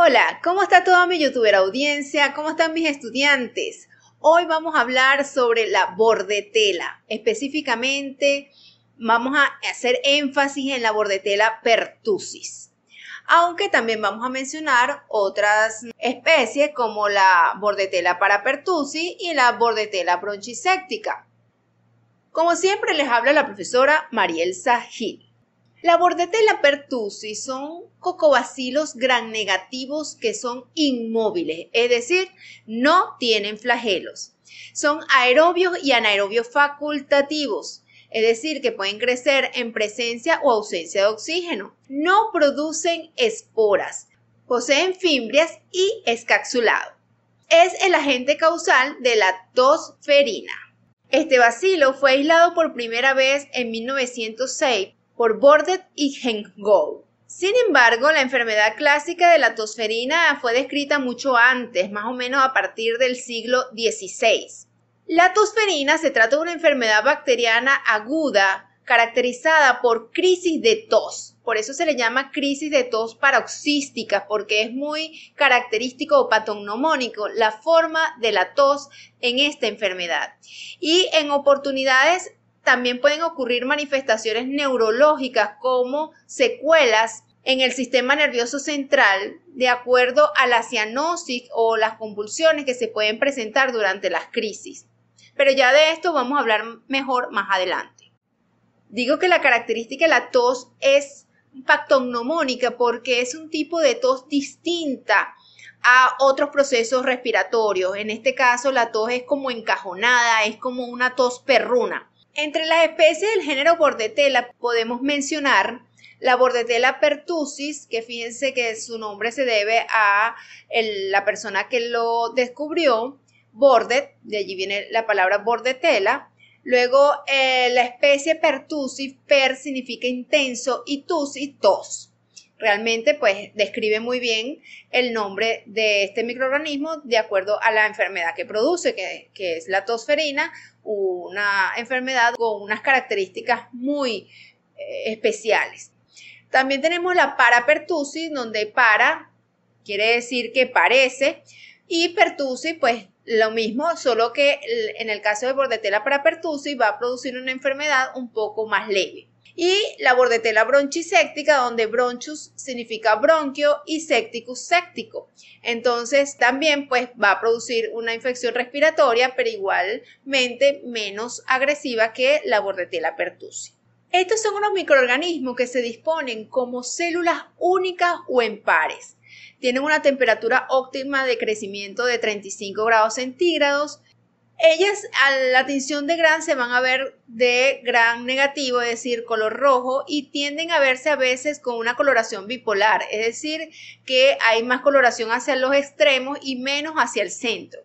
Hola, ¿cómo está toda mi youtuber audiencia? ¿Cómo están mis estudiantes? Hoy vamos a hablar sobre la bordetela. Específicamente vamos a hacer énfasis en la bordetela pertusis. Aunque también vamos a mencionar otras especies como la bordetela parapertusis y la bordetela bronchiséptica. Como siempre les habla la profesora Mariel Gil. La bordetella pertussis son cocobacilos gran negativos que son inmóviles, es decir, no tienen flagelos. Son aerobios y anaerobios facultativos, es decir, que pueden crecer en presencia o ausencia de oxígeno. No producen esporas, poseen fimbrias y escapsulado Es el agente causal de la tosferina. Este bacilo fue aislado por primera vez en 1906 por Bordet y Hengou. Sin embargo, la enfermedad clásica de la tosferina fue descrita mucho antes, más o menos a partir del siglo XVI. La tosferina se trata de una enfermedad bacteriana aguda caracterizada por crisis de tos. Por eso se le llama crisis de tos paroxística, porque es muy característico o patognomónico la forma de la tos en esta enfermedad. Y en oportunidades también pueden ocurrir manifestaciones neurológicas como secuelas en el sistema nervioso central de acuerdo a la cianosis o las convulsiones que se pueden presentar durante las crisis. Pero ya de esto vamos a hablar mejor más adelante. Digo que la característica de la tos es pactognomónica porque es un tipo de tos distinta a otros procesos respiratorios. En este caso, la tos es como encajonada, es como una tos perruna. Entre las especies del género Bordetella podemos mencionar la Bordetella pertussis, que fíjense que su nombre se debe a la persona que lo descubrió, bordet, de allí viene la palabra bordetela. Luego, eh, la especie pertussis, per significa intenso y tus tos realmente pues describe muy bien el nombre de este microorganismo de acuerdo a la enfermedad que produce, que, es la tosferina, una enfermedad con unas características muy eh, especiales. También tenemos la parapertusis, donde para quiere decir que parece y pertusis pues lo mismo, solo que en el caso de bordetela parapertusis va a producir una enfermedad un poco más leve y la bordetela bronchiséctica, donde bronchus significa bronquio y septicus séptico. Entonces también pues va a producir una infección respiratoria, pero igualmente menos agresiva que la bordetela pertussis. Estos son unos microorganismos que se disponen como células únicas o en pares. Tienen una temperatura óptima de crecimiento de 35 grados centígrados, ellas a la tinción de gran se van a ver de gran negativo, es decir, color rojo, y tienden a verse a veces con una coloración bipolar, es decir, que hay más coloración hacia los extremos y menos hacia el centro.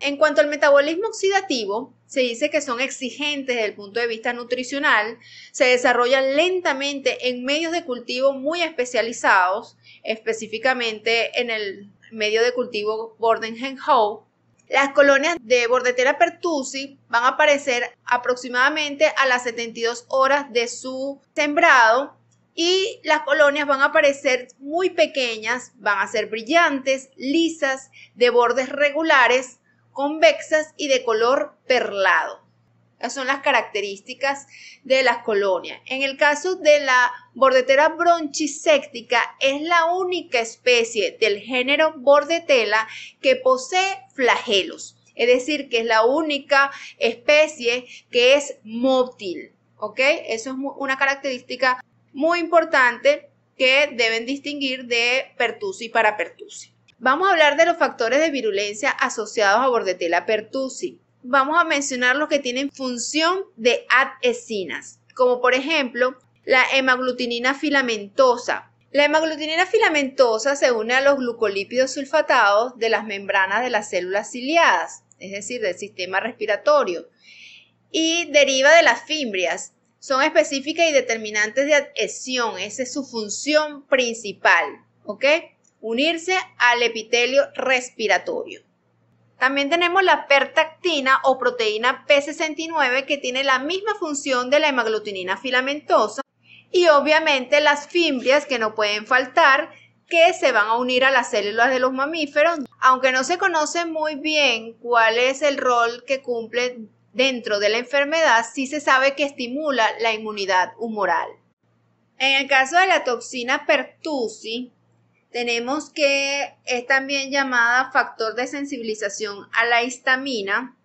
En cuanto al metabolismo oxidativo, se dice que son exigentes desde el punto de vista nutricional, se desarrollan lentamente en medios de cultivo muy especializados, específicamente en el medio de cultivo Bordenhenhoe, las colonias de Bordetera pertusi van a aparecer aproximadamente a las 72 horas de su sembrado y las colonias van a aparecer muy pequeñas, van a ser brillantes, lisas, de bordes regulares, convexas y de color perlado son las características de las colonias. En el caso de la bordetera bronchiséctica, es la única especie del género bordetela que posee flagelos, es decir, que es la única especie que es móvil, ¿Ok? Eso es una característica muy importante que deben distinguir de pertusi para pertusi. Vamos a hablar de los factores de virulencia asociados a bordetela pertusi vamos a mencionar los que tienen función de adhesinas, como por ejemplo la hemaglutinina filamentosa. La hemaglutinina filamentosa se une a los glucolípidos sulfatados de las membranas de las células ciliadas, es decir, del sistema respiratorio, y deriva de las fimbrias. Son específicas y determinantes de adhesión, esa es su función principal, ¿ok? Unirse al epitelio respiratorio. También tenemos la pertactina o proteína P69 que tiene la misma función de la hemaglutinina filamentosa y obviamente las fimbrias que no pueden faltar que se van a unir a las células de los mamíferos, aunque no se conoce muy bien cuál es el rol que cumple dentro de la enfermedad, sí se sabe que estimula la inmunidad humoral. En el caso de la toxina pertusi, tenemos que es también llamada factor de sensibilización a la histamina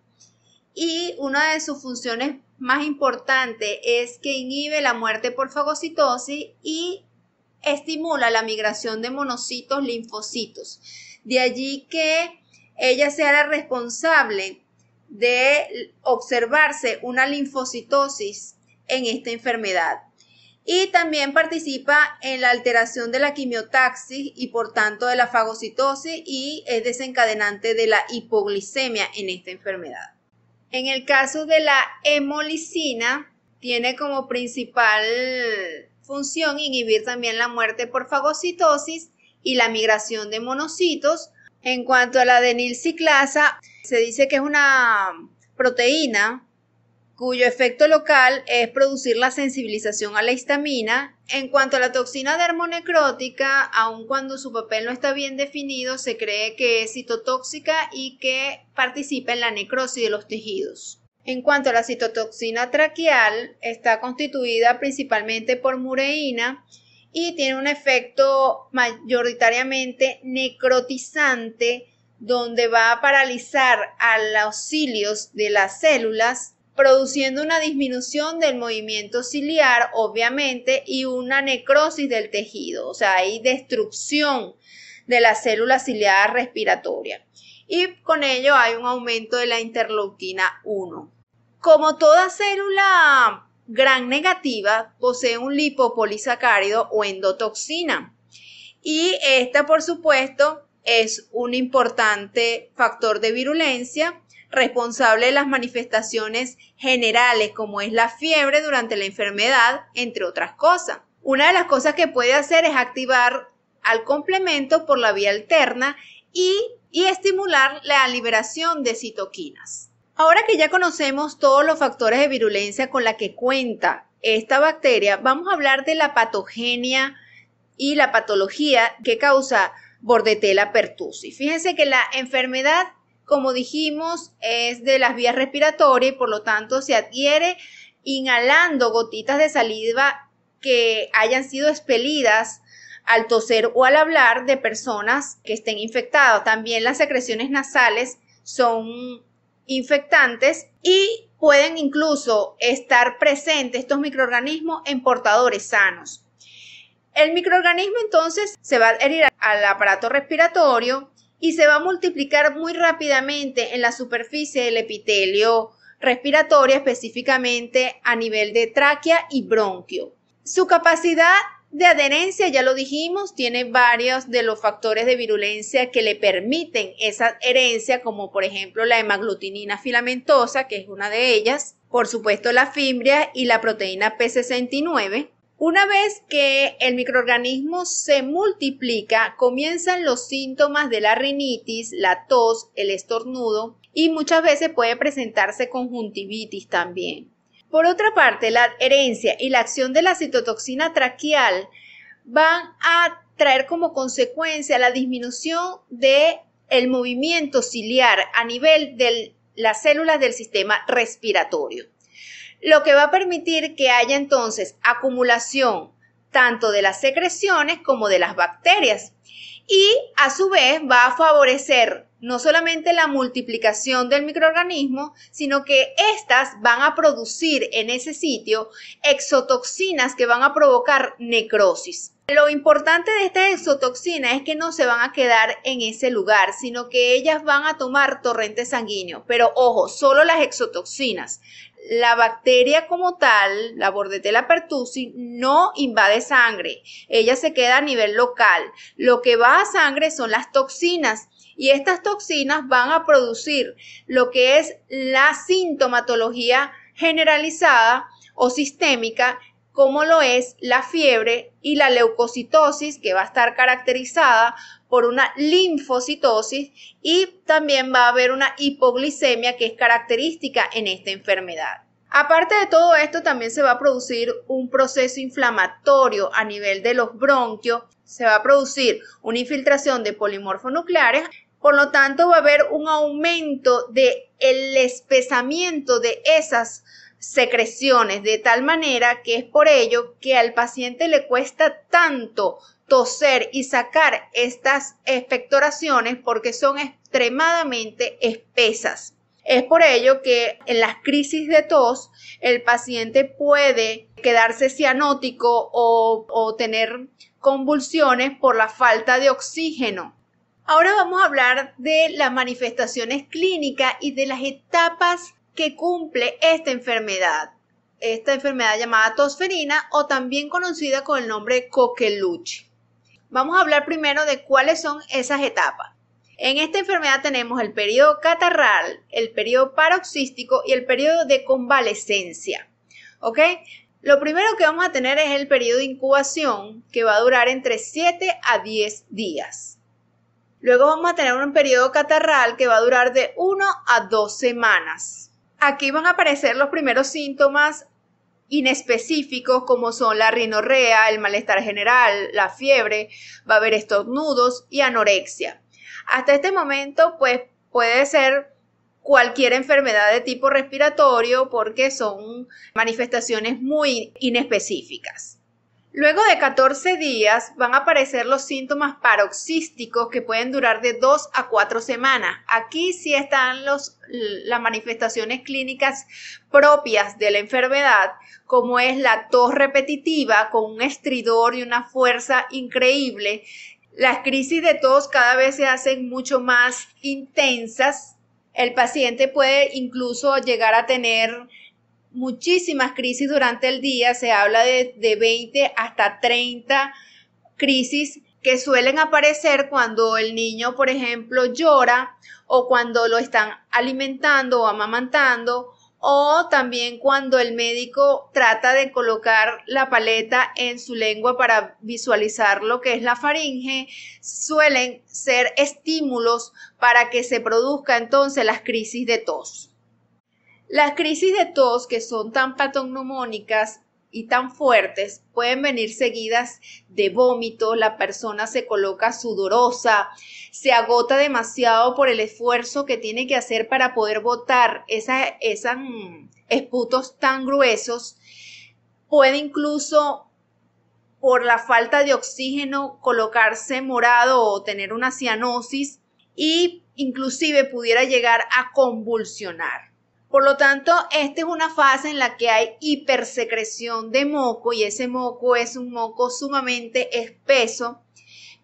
y una de sus funciones más importantes es que inhibe la muerte por fagocitosis y estimula la migración de monocitos linfocitos. De allí que ella sea la responsable de observarse una linfocitosis en esta enfermedad y también participa en la alteración de la quimiotaxis y por tanto de la fagocitosis y es desencadenante de la hipoglicemia en esta enfermedad. En el caso de la hemolicina, tiene como principal función inhibir también la muerte por fagocitosis y la migración de monocitos. En cuanto a la denilciclasa, se dice que es una proteína cuyo efecto local es producir la sensibilización a la histamina. En cuanto a la toxina dermonecrótica, aun cuando su papel no está bien definido, se cree que es citotóxica y que participa en la necrosis de los tejidos. En cuanto a la citotoxina traqueal, está constituida principalmente por mureína y tiene un efecto mayoritariamente necrotizante donde va a paralizar a los cilios de las células produciendo una disminución del movimiento ciliar, obviamente, y una necrosis del tejido, o sea, hay destrucción de la célula ciliar respiratoria. Y con ello hay un aumento de la interleuquina 1. Como toda célula gran negativa, posee un lipopolisacárido o endotoxina. Y esta, por supuesto, es un importante factor de virulencia responsable de las manifestaciones generales como es la fiebre durante la enfermedad, entre otras cosas. Una de las cosas que puede hacer es activar al complemento por la vía alterna y, estimular la liberación de citoquinas. Ahora que ya conocemos todos los factores de virulencia con la que cuenta esta bacteria, vamos a hablar de la patogenia y la patología que causa Bordetella pertussis. Fíjense que la enfermedad como dijimos, es de las vías respiratorias y por lo tanto se adquiere inhalando gotitas de saliva que hayan sido expelidas al toser o al hablar de personas que estén infectadas. También las secreciones nasales son infectantes y pueden incluso estar presentes estos microorganismos en portadores sanos. El microorganismo entonces se va a adherir al aparato respiratorio y se va a multiplicar muy rápidamente en la superficie del epitelio respiratorio, específicamente a nivel de tráquea y bronquio. Su capacidad de adherencia, ya lo dijimos, tiene varios de los factores de virulencia que le permiten esa adherencia, como por ejemplo la hemaglutinina filamentosa, que es una de ellas, por supuesto la fimbria y la proteína P69. Una vez que el microorganismo se multiplica, comienzan los síntomas de la rinitis, la tos, el estornudo y muchas veces puede presentarse conjuntivitis también. Por otra parte, la adherencia y la acción de la citotoxina traqueal van a traer como consecuencia la disminución del el movimiento ciliar a nivel de las células del sistema respiratorio lo que va a permitir que haya entonces acumulación tanto de las secreciones como de las bacterias y a su vez va a favorecer no solamente la multiplicación del microorganismo, sino que éstas van a producir en ese sitio exotoxinas que van a provocar necrosis. Lo importante de estas exotoxinas es que no se van a quedar en ese lugar, sino que ellas van a tomar torrente sanguíneo. Pero ojo, solo las exotoxinas la bacteria como tal, la bordetela pertussis, no invade sangre. Ella se queda a nivel local. Lo que va a sangre son las toxinas y estas toxinas van a producir lo que es la sintomatología generalizada o sistémica como lo es la fiebre y la leucocitosis, que va a estar caracterizada por una linfocitosis y también va a haber una hipoglicemia que es característica en esta enfermedad. Aparte de todo esto, también se va a producir un proceso inflamatorio a nivel de los bronquios, se va a producir una infiltración de polimorfonucleares, por lo tanto va a haber un aumento de el espesamiento de esas secreciones, de tal manera que es por ello que al paciente le cuesta tanto toser y sacar estas efectoraciones porque son extremadamente espesas. Es por ello que en las crisis de tos el paciente puede quedarse cianótico o, o tener convulsiones por la falta de oxígeno. Ahora vamos a hablar de las manifestaciones clínicas y de las etapas que cumple esta enfermedad, esta enfermedad llamada tosferina o también conocida con el nombre coqueluche. Vamos a hablar primero de cuáles son esas etapas. En esta enfermedad tenemos el periodo catarral, el periodo paroxístico y el periodo de convalescencia. ¿Ok? Lo primero que vamos a tener es el periodo de incubación, que va a durar entre 7 a 10 días. Luego vamos a tener un periodo catarral que va a durar de 1 a 2 semanas. Aquí van a aparecer los primeros síntomas inespecíficos como son la rinorrea, el malestar general, la fiebre, va a haber estornudos y anorexia. Hasta este momento, pues puede ser cualquier enfermedad de tipo respiratorio porque son manifestaciones muy inespecíficas. Luego de 14 días van a aparecer los síntomas paroxísticos que pueden durar de 2 a 4 semanas. Aquí sí están los, las manifestaciones clínicas propias de la enfermedad, como es la tos repetitiva con un estridor y una fuerza increíble. Las crisis de tos cada vez se hacen mucho más intensas. El paciente puede incluso llegar a tener muchísimas crisis durante el día, se habla de, de 20 hasta 30 crisis que suelen aparecer cuando el niño, por ejemplo, llora o cuando lo están alimentando o amamantando o también cuando el médico trata de colocar la paleta en su lengua para visualizar lo que es la faringe, suelen ser estímulos para que se produzca entonces las crisis de tos. Las crisis de tos que son tan patognomónicas y tan fuertes pueden venir seguidas de vómito, la persona se coloca sudorosa, se agota demasiado por el esfuerzo que tiene que hacer para poder botar esos mm, esputos tan gruesos, puede incluso por la falta de oxígeno colocarse morado o tener una cianosis y inclusive pudiera llegar a convulsionar. Por lo tanto, esta es una fase en la que hay hipersecreción de moco y ese moco es un moco sumamente espeso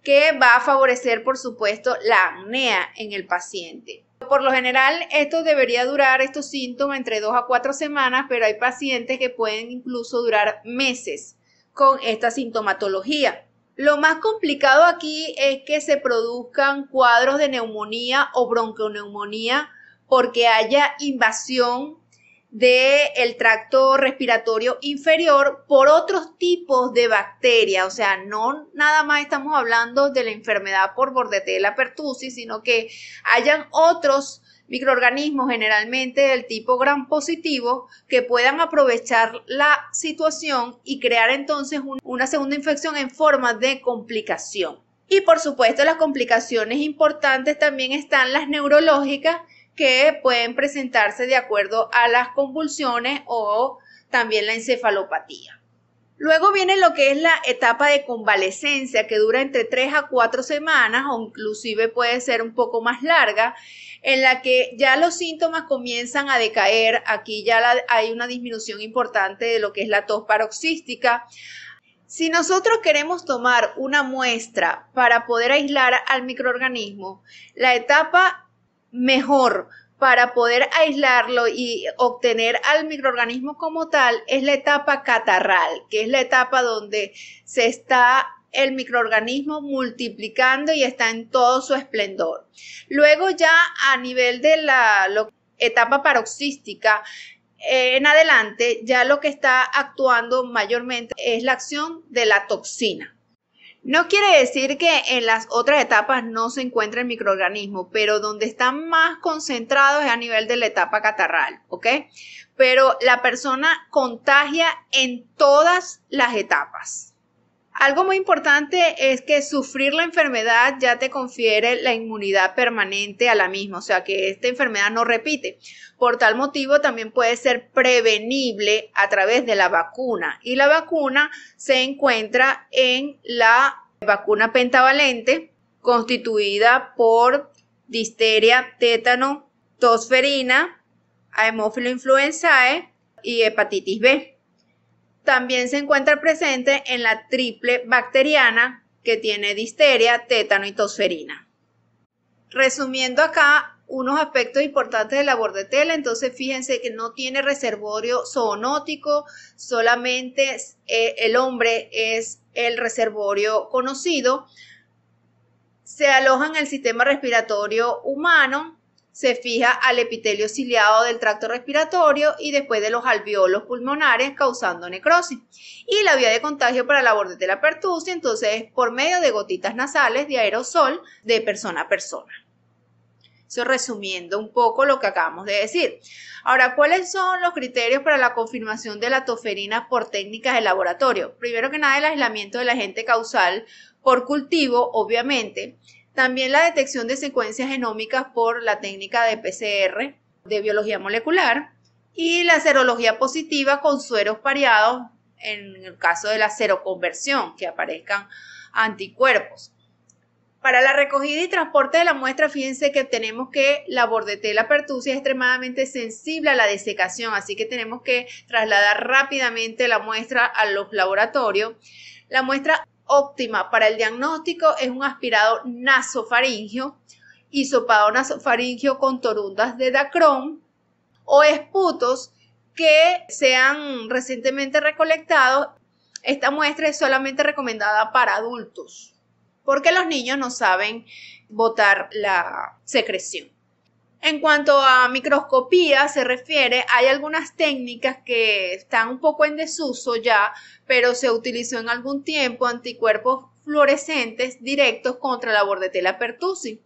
que va a favorecer, por supuesto, la apnea en el paciente. Por lo general, esto debería durar estos síntomas entre 2 a 4 semanas, pero hay pacientes que pueden incluso durar meses con esta sintomatología. Lo más complicado aquí es que se produzcan cuadros de neumonía o bronconeumonía porque haya invasión del el tracto respiratorio inferior por otros tipos de bacterias. O sea, no nada más estamos hablando de la enfermedad por bordetella pertussis, sino que hayan otros microorganismos, generalmente del tipo gran positivo, que puedan aprovechar la situación y crear entonces una segunda infección en forma de complicación. Y por supuesto, las complicaciones importantes también están las neurológicas, que pueden presentarse de acuerdo a las convulsiones o también la encefalopatía. Luego viene lo que es la etapa de convalescencia, que dura entre 3 a 4 semanas o inclusive puede ser un poco más larga, en la que ya los síntomas comienzan a decaer. Aquí ya hay una disminución importante de lo que es la tos paroxística. Si nosotros queremos tomar una muestra para poder aislar al microorganismo, la etapa mejor para poder aislarlo y obtener al microorganismo como tal es la etapa catarral, que es la etapa donde se está el microorganismo multiplicando y está en todo su esplendor. Luego ya a nivel de la etapa paroxística, eh, en adelante ya lo que está actuando mayormente es la acción de la toxina. No quiere decir que en las otras etapas no se encuentre el microorganismo, pero donde está más concentrado es a nivel de la etapa catarral, ¿ok? Pero la persona contagia en todas las etapas. Algo muy importante es que sufrir la enfermedad ya te confiere la inmunidad permanente a la misma, o sea que esta enfermedad no repite. Por tal motivo también puede ser prevenible a través de la vacuna y la vacuna se encuentra en la vacuna pentavalente constituida por disteria, tétano, tosferina, hemófilo influenzae y hepatitis B también se encuentra presente en la triple bacteriana que tiene disteria, tétano y tosferina. Resumiendo acá unos aspectos importantes de la bordetela, entonces fíjense que no tiene reservorio zoonótico, solamente eh, el hombre es el reservorio conocido. Se aloja en el sistema respiratorio humano, se fija al epitelio ciliado del tracto respiratorio y después de los alveolos pulmonares causando necrosis. Y la vía de contagio para la de la pertussis entonces es por medio de gotitas nasales de aerosol de persona a persona. Eso resumiendo un poco lo que acabamos de decir. Ahora, ¿cuáles son los criterios para la confirmación de la toferina por técnicas de laboratorio? Primero que nada, el aislamiento del agente causal por cultivo, obviamente también la detección de secuencias genómicas por la técnica de PCR, de biología molecular, y la serología positiva con sueros variados en el caso de la seroconversión, que aparezcan anticuerpos. Para la recogida y transporte de la muestra, fíjense que tenemos que la bordetela pertusia es extremadamente sensible a la desecación, así que tenemos que trasladar rápidamente la muestra a los laboratorios. La muestra óptima para el diagnóstico es un aspirado nasofaringio, hisopado nasofaringio con torundas de Dacron o esputos que sean recientemente recolectados. Esta muestra es solamente recomendada para adultos porque los niños no saben botar la secreción. En cuanto a microscopía se refiere, hay algunas técnicas que están un poco en desuso ya, pero se utilizó en algún tiempo anticuerpos fluorescentes directos contra la bordetela Pertusi.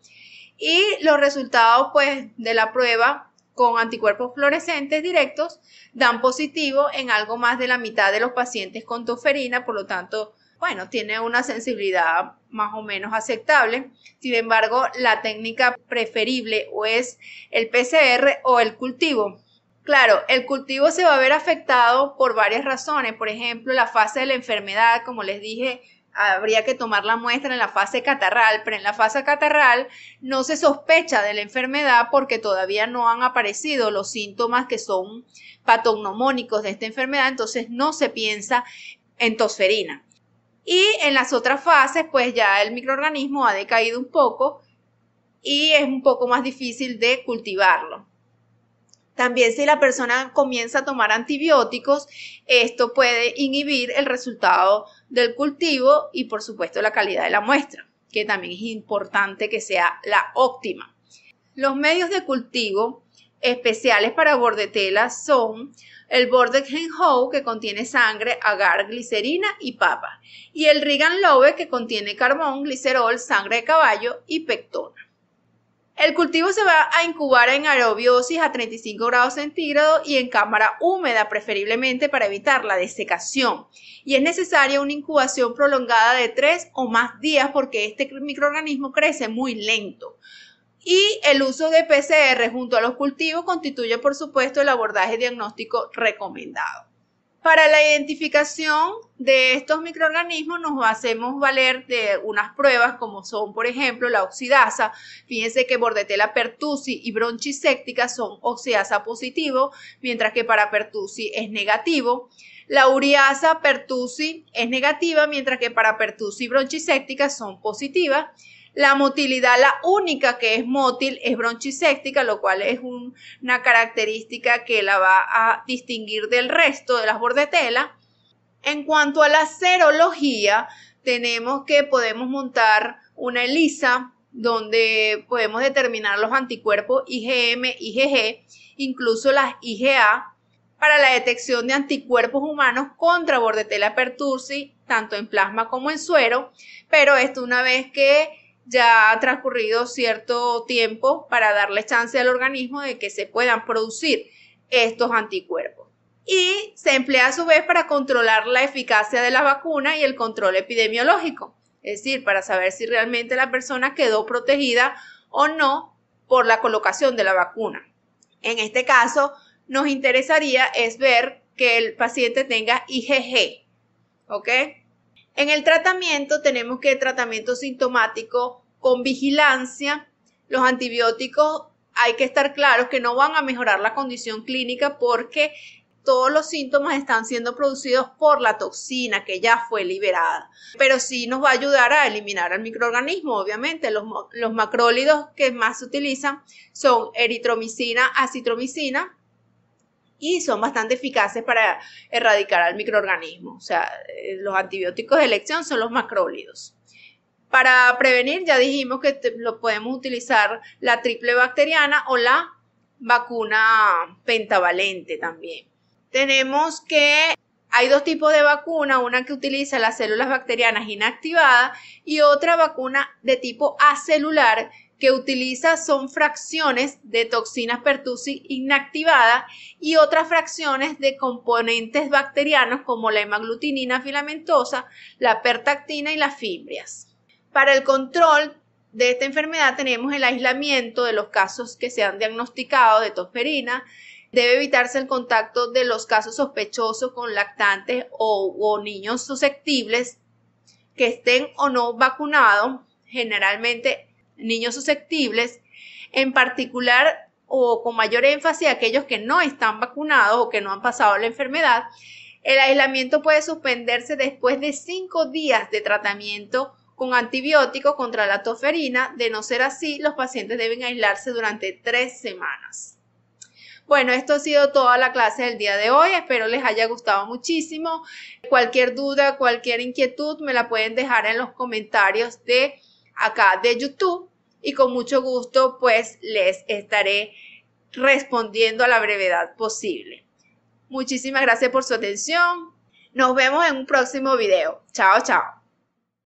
Y los resultados pues, de la prueba con anticuerpos fluorescentes directos dan positivo en algo más de la mitad de los pacientes con toferina, por lo tanto bueno, tiene una sensibilidad más o menos aceptable. Sin embargo, la técnica preferible o es el PCR o el cultivo. Claro, el cultivo se va a ver afectado por varias razones. Por ejemplo, la fase de la enfermedad, como les dije, habría que tomar la muestra en la fase catarral, pero en la fase catarral no se sospecha de la enfermedad porque todavía no han aparecido los síntomas que son patognomónicos de esta enfermedad, entonces no se piensa en tosferina. Y en las otras fases, pues ya el microorganismo ha decaído un poco y es un poco más difícil de cultivarlo. También si la persona comienza a tomar antibióticos, esto puede inhibir el resultado del cultivo y por supuesto la calidad de la muestra, que también es importante que sea la óptima. Los medios de cultivo especiales para bordetela son el borde Ho, que contiene sangre, agar, glicerina y papa, y el Rigan que contiene carbón, glicerol, sangre de caballo y pectona. El cultivo se va a incubar en aerobiosis a 35 grados centígrados y en cámara húmeda, preferiblemente para evitar la desecación. Y es necesaria una incubación prolongada de 3 o más días porque este microorganismo crece muy lento y el uso de PCR junto a los cultivos constituye, por supuesto, el abordaje diagnóstico recomendado. Para la identificación de estos microorganismos nos hacemos valer de unas pruebas como son, por ejemplo, la oxidasa. Fíjense que Bordetella pertusi y bronchiséptica son oxidasa positivo, mientras que para pertusi es negativo. La uriasa pertusi es negativa, mientras que para pertusi bronchiséptica son positivas. La motilidad, la única que es mótil, es bronchiséctica, lo cual es una característica que la va a distinguir del resto de las bordetelas. En cuanto a la serología, tenemos que podemos montar una ELISA donde podemos determinar los anticuerpos IgM, IgG, incluso las IgA, para la detección de anticuerpos humanos contra bordetela pertussis, tanto en plasma como en suero, pero esto una vez que ya ha transcurrido cierto tiempo para darle chance al organismo de que se puedan producir estos anticuerpos. Y se emplea a su vez para controlar la eficacia de la vacuna y el control epidemiológico, es decir, para saber si realmente la persona quedó protegida o no por la colocación de la vacuna. En este caso, nos interesaría es ver que el paciente tenga IgG, ¿ok? En el tratamiento tenemos que tratamiento sintomático con vigilancia. Los antibióticos hay que estar claros que no van a mejorar la condición clínica porque todos los síntomas están siendo producidos por la toxina que ya fue liberada. Pero sí nos va a ayudar a eliminar al microorganismo, obviamente. Los, los macrólidos que más se utilizan son eritromicina, acitromicina, y son bastante eficaces para erradicar al microorganismo. O sea, eh, los antibióticos de elección son los macrólidos. Para prevenir, ya dijimos que lo podemos utilizar la triple bacteriana o la vacuna pentavalente también. Tenemos que hay dos tipos de vacuna, una que utiliza las células bacterianas inactivadas y otra vacuna de tipo acelular que utiliza son fracciones de toxinas pertussis inactivada y otras fracciones de componentes bacterianos como la hemaglutinina filamentosa, la pertactina y las fibrias. Para el control de esta enfermedad tenemos el aislamiento de los casos que se han diagnosticado de tosferina. Debe evitarse el contacto de los casos sospechosos con lactantes o niños susceptibles que estén o no vacunados. Generalmente niños susceptibles, en particular o con mayor énfasis aquellos que no están vacunados o que no han pasado la enfermedad, el aislamiento puede suspenderse después de cinco días de tratamiento con antibiótico contra la toferina. De no ser así, los pacientes deben aislarse durante tres semanas. Bueno, esto ha sido toda la clase del día de hoy. Espero les haya gustado muchísimo. Cualquier duda, cualquier inquietud me la pueden dejar en los comentarios de acá de YouTube y con mucho gusto pues les estaré respondiendo a la brevedad posible. Muchísimas gracias por su atención. Nos vemos en un próximo video. Chao, chao.